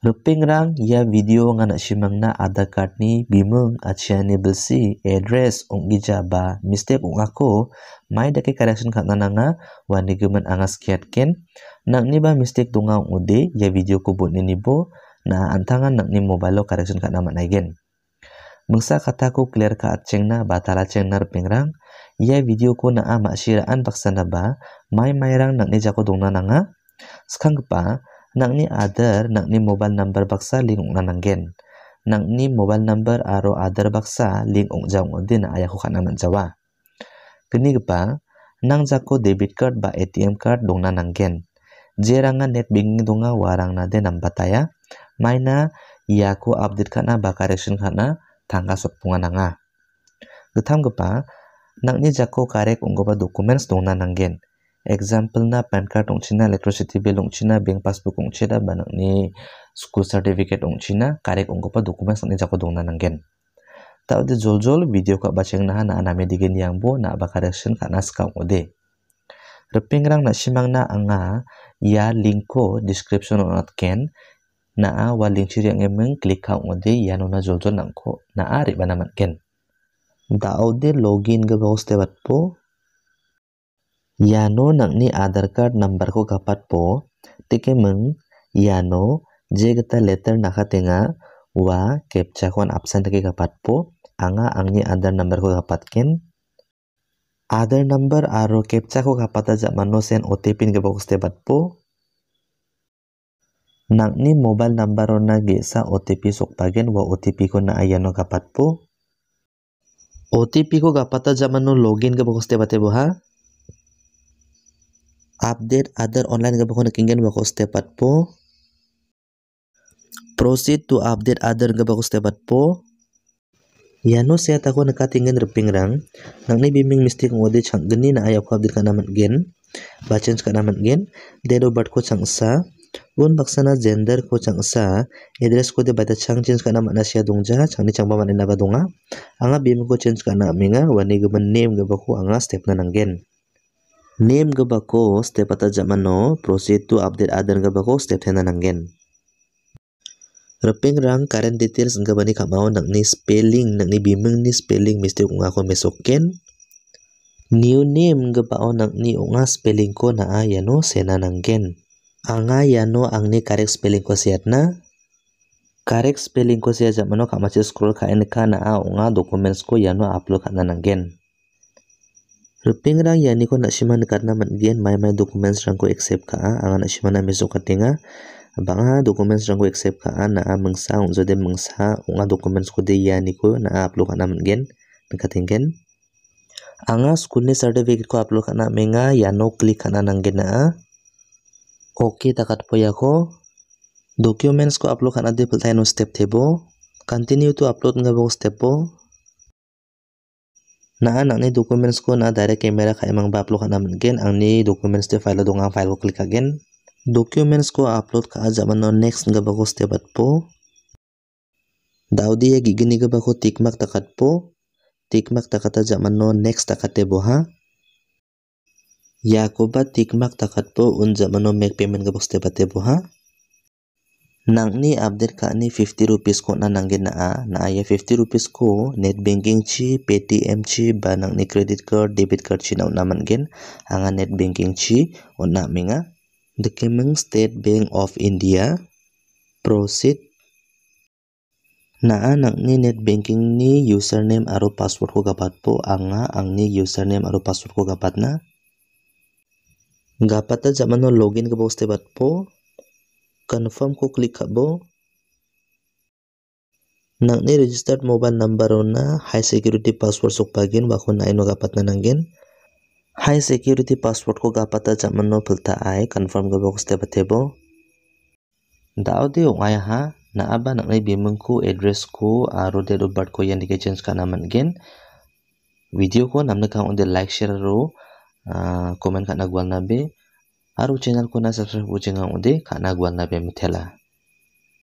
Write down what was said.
rang ya video ngana shimang na ada card ni bimeng achia ni belsi address ong gija ba mistake ong ako mai dake correction nana nananga wani gemen angas ken nak ni ba mistake tunga ong ude ya video ko bot ni bo na antangan nak ni mobile lo correction khat na naigen mengsa kata ko clear ka acheng na batala cheng nar rang ya video ko na ama shiraan paksana ba may mai rang nak ni jako tunga nanga sekang pa nang ni other nang ni mobile number baksa link ong nananggen nang ni mobile number aro other baksa link ong jang ayahku na ayaku khanan jawa kini gepa nang jako debit card ba ATM card dong nanggen jeranga net banking donga warang nade de bataya maina yaku update kana ba correction kana tangga sopunga nanga Ketam gepa nang ni jako karek onggoba documents dong nanggen example na pan card china electricity bill ong china bank passbook china banak ni, school certificate ong china karek ong ongkopa documents ongni jako na nanggen tawde jol video ka bacheng na na medigen yang bo, na ba correction nas ka ode rang na simang na anga ya link ko description at ken na a wa link chiri ang emeng klik ka ode ya nona nang nangko na a re ken. manken de login ga boste po yano nangni adar card number ko tike tekeming yano jegita letter nakatenga wa captcha kon ke kapat po, anga angni adar number ko kapat ken. adar number aro captcha ko aja mano sen otepin gebo po. po. nangni mobile number ona gesa OTP pagen wa OTP ko na ayano po. OTP ko zaman no login ke bokoste bate boha Update update Aadhaar online গ্যাপ এখন কিংগেন বা কষতে পারবো proceed to update step at stepat po. ইয়ানো saya tahu neka rang nang nangni bimbing mistik ngode geni na ayap ko update kana gen bacen kana gen dedo bat ko sa un baksana gender ko sa address ko de bata chang change na mana sia dongja changni changba mana na ba donga anga bimbing ko change kana minga wani gaban name gaba ko anga step na nanggen nem ga ba ko step pata jaman no proceed update adan ga ba ko step thena nangen rapeng rang current details ga bani kha nagni spelling nagni bimeng ni spelling mistake ko nga ko mesoken new name ga ba on nang ni unga spelling ko na aya ah no sena nangen anga ya no ang ni correct spelling ko siat na spelling ko siat jaman no kha ma scroll kha en kha na a unga documents ko ya no upload kha na nangen Ruping rang yani ko nasima nikatna man-gen mai-mai documents ko accept ka-a anga nasimana meso katenga dokumen documents ko accept ka-a na-a mingsa ong·jode mingsa ong·a documents yani ko, na-a upload ka-na man-gen nikatenggen anga school ni certificate ya ya ko upload ka-na menga iano klik ka-na nanggen na-a oke dokumen documents ko upload ka-na deviltai no step tebo continue to upload bo step po ना nangni documents ko na direct camera khaimang ba upload khana mungkin angni documents te file dong ang file ko click again documents ko upload kha jamano next ngaba ko step at po daudi ye gigini gaba ko tick mark takat po tick mark takata jamano next takate bo ha yakoba tick mark takat po un jamano make payment gaba step at bo ha Nang ni update ni 50 rupees ko on·a na naa. Ah. na ia 50 rupees ko net banking chi paytm chi ba ni credit card debit card chi na on·a man·gen anga net banking chi on·a The Kemeng State Bank of India proceed Naa nangni net banking ni username aro password ko po, anga angni username aro password ko a zaman no login kebo bat po ko klik kabo nang ni registered mobile number ona high security password ai wako gapat na nangin high security password ko gapata no filta ai confirm go box teba tebo daudi ngai ha na aba nang ni bimung ko address ko aro de of ko yan dike change kana gen video ko ka on onde like share ro uh, ah, comment kana gwal nabe aru channel ko na subscribe kuching ang undi khana guanna be mithela